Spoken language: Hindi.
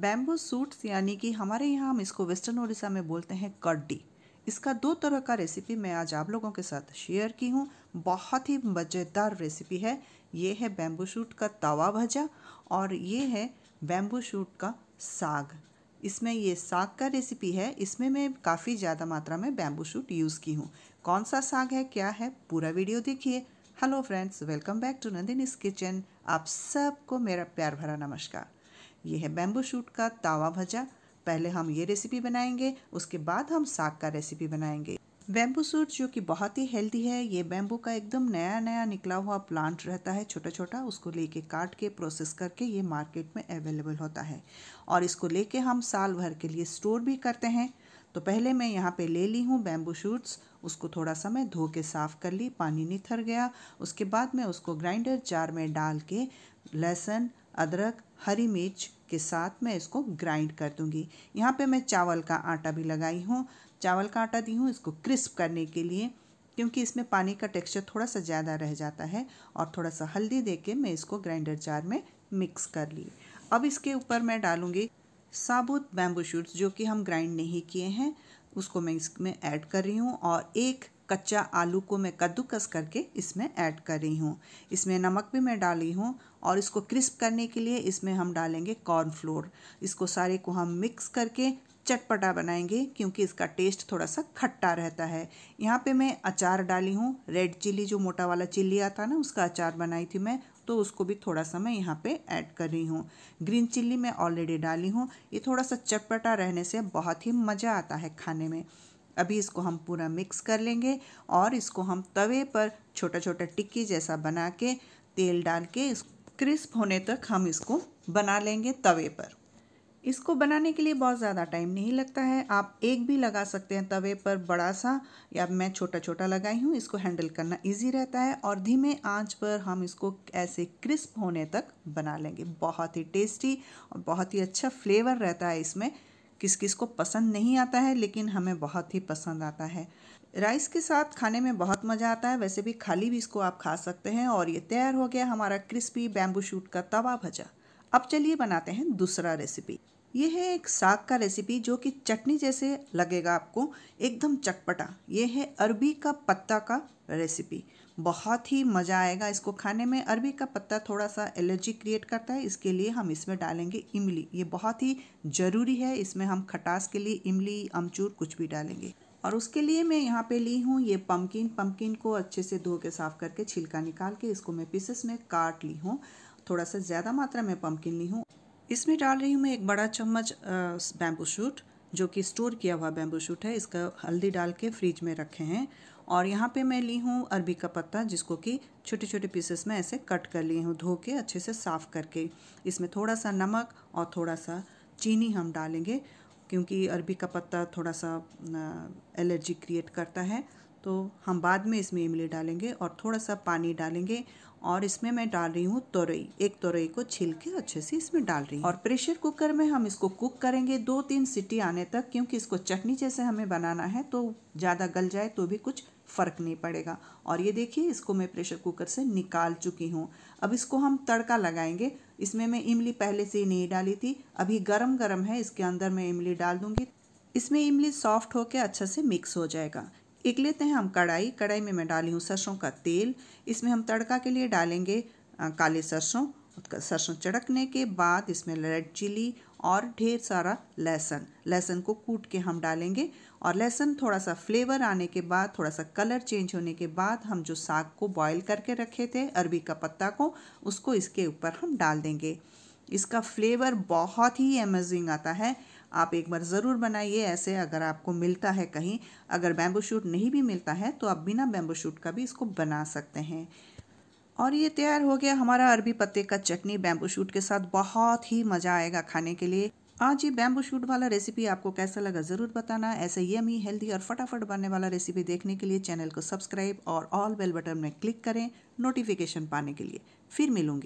बैम्बू सूट्स यानी कि हमारे यहाँ हम इसको वेस्टर्न ओडिशा में बोलते हैं कड्डी इसका दो तरह का रेसिपी मैं आज आप लोगों के साथ शेयर की हूँ बहुत ही मज़ेदार रेसिपी है ये है बैम्बू शूट का तवा भजा और ये है बैम्बू शूट का साग इसमें ये साग का रेसिपी है इसमें मैं काफ़ी ज़्यादा मात्रा में बैम्बू शूट यूज़ की हूँ कौन सा साग है क्या है पूरा वीडियो देखिए hello friends welcome back to Nandini kitchen आप सबको मेरा प्यार भरा नमस्कार ये है बैम्बू शूट का तावा भजा पहले हम ये रेसिपी बनाएंगे उसके बाद हम साग का रेसिपी बनाएंगे बैम्बू सूट जो कि बहुत ही हेल्दी है ये बैम्बू का एकदम नया नया निकला हुआ प्लांट रहता है छोटा छोटा उसको लेके काट के प्रोसेस करके ये मार्केट में अवेलेबल होता है और इसको लेके हम साल भर के लिए स्टोर भी करते हैं तो पहले मैं यहाँ पे ले ली हूँ बैम्बू शूट्स उसको थोड़ा सा मैं धो के साफ़ कर ली पानी निथर गया उसके बाद मैं उसको ग्राइंडर जार में डाल के लहसुन अदरक हरी मिर्च के साथ मैं इसको ग्राइंड कर दूंगी यहाँ पे मैं चावल का आटा भी लगाई हूँ चावल का आटा दी हूँ इसको क्रिस्प करने के लिए क्योंकि इसमें पानी का टेक्सचर थोड़ा सा ज़्यादा रह जाता है और थोड़ा सा हल्दी दे के मैं इसको ग्राइंडर जार में मिक्स कर ली अब इसके ऊपर मैं डालूँगी साबुत बैम्बू शूट्स जो कि हम ग्राइंड नहीं किए हैं उसको मैं इसमें ऐड कर रही हूँ और एक कच्चा आलू को मैं कद्दूकस करके इसमें ऐड कर रही हूँ इसमें नमक भी मैं डाली हूँ और इसको क्रिस्प करने के लिए इसमें हम डालेंगे कॉर्नफ्लोर इसको सारे को हम मिक्स करके चटपटा बनाएंगे क्योंकि इसका टेस्ट थोड़ा सा खट्टा रहता है यहाँ पे मैं अचार डाली हूँ रेड चिल्ली जो मोटा वाला चिल्ली आता ना उसका अचार बनाई थी मैं तो उसको भी थोड़ा सा मैं यहाँ पे ऐड कर रही हूँ ग्रीन चिल्ली मैं ऑलरेडी डाली हूँ ये थोड़ा सा चटपटा रहने से बहुत ही मज़ा आता है खाने में अभी इसको हम पूरा मिक्स कर लेंगे और इसको हम तवे पर छोटा छोटा टिक्की जैसा बना के तेल डाल के इस क्रिस्प होने तक हम इसको बना लेंगे तवे पर इसको बनाने के लिए बहुत ज़्यादा टाइम नहीं लगता है आप एक भी लगा सकते हैं तवे पर बड़ा सा या मैं छोटा छोटा लगाई हूँ इसको हैंडल करना इजी रहता है और धीमे आंच पर हम इसको ऐसे क्रिस्प होने तक बना लेंगे बहुत ही टेस्टी और बहुत ही अच्छा फ्लेवर रहता है इसमें किस किस को पसंद नहीं आता है लेकिन हमें बहुत ही पसंद आता है राइस के साथ खाने में बहुत मज़ा आता है वैसे भी खाली भी इसको आप खा सकते हैं और ये तैयार हो गया हमारा क्रिस्पी बैम्बू शूट का तवा भजा अब चलिए बनाते हैं दूसरा रेसिपी ये है एक साग का रेसिपी जो कि चटनी जैसे लगेगा आपको एकदम चटपटा ये है अरबी का पत्ता का रेसिपी बहुत ही मज़ा आएगा इसको खाने में अरबी का पत्ता थोड़ा सा एलर्जी क्रिएट करता है इसके लिए हम इसमें डालेंगे इमली ये बहुत ही ज़रूरी है इसमें हम खटास के लिए इमली अमचूर कुछ भी डालेंगे और उसके लिए मैं यहाँ पे ली हूँ ये पम्पकिन पम्पकिन को अच्छे से धो के साफ़ करके छिलका निकाल के इसको मैं पीसेस में काट ली हूँ थोड़ा सा ज़्यादा मात्रा में पम्पकिन ली हूँ इसमें डाल रही हूँ मैं एक बड़ा चम्मच बैम्बू शूट जो कि स्टोर किया हुआ बैम्बू शूट है इसका हल्दी डाल के फ्रिज में रखे हैं और यहाँ पे मैं ली हूँ अरबी का पत्ता जिसको कि छोटे छोटे पीसेस में ऐसे कट कर लिए हूँ धो के अच्छे से साफ़ करके इसमें थोड़ा सा नमक और थोड़ा सा चीनी हम डालेंगे क्योंकि अरबी का पत्ता थोड़ा सा एलर्जी क्रिएट करता है तो हम बाद में इसमें इमली डालेंगे और थोड़ा सा पानी डालेंगे और इसमें मैं डाल रही हूँ तुरई एक तुरई को छील के अच्छे से इसमें डाल रही हूँ और प्रेशर कुकर में हम इसको कुक करेंगे दो तीन सीटी आने तक क्योंकि इसको चटनी जैसे हमें बनाना है तो ज़्यादा गल जाए तो भी कुछ फ़र्क नहीं पड़ेगा और ये देखिए इसको मैं प्रेशर कुकर से निकाल चुकी हूँ अब इसको हम तड़का लगाएंगे इसमें मैं इमली पहले से ही नहीं डाली थी अभी गर्म गर्म है इसके अंदर मैं इमली डाल दूँगी इसमें इमली सॉफ्ट होकर अच्छा से मिक्स हो जाएगा एक लेते हैं हम कढ़ाई कढ़ाई में मैं डाली हूँ सरसों का तेल इसमें हम तड़का के लिए डालेंगे काले सरसों सरसों चढ़कने के बाद इसमें रेड चिली और ढेर सारा लहसुन लहसुन को कूट के हम डालेंगे और लहसुन थोड़ा सा फ्लेवर आने के बाद थोड़ा सा कलर चेंज होने के बाद हम जो साग को बॉईल करके रखे थे अरबी का पत्ता को उसको इसके ऊपर हम डाल देंगे इसका फ्लेवर बहुत ही अमेजिंग आता है आप एक बार ज़रूर बनाइए ऐसे अगर आपको मिलता है कहीं अगर बैम्बू शूट नहीं भी मिलता है तो आप बिना बैम्बू शूट का भी इसको बना सकते हैं और ये तैयार हो गया हमारा अरबी पत्ते का चटनी बैम्बू शूट के साथ बहुत ही मज़ा आएगा खाने के लिए आज ये बैम्बू शूट वाला रेसिपी आपको कैसा लगा ज़रूर बताना ऐसे यमी हेल्दी और फटाफट बनने वाला रेसिपी देखने के लिए चैनल को सब्सक्राइब और ऑल बेल बटन में क्लिक करें नोटिफिकेशन पाने के लिए फिर मिलूंगी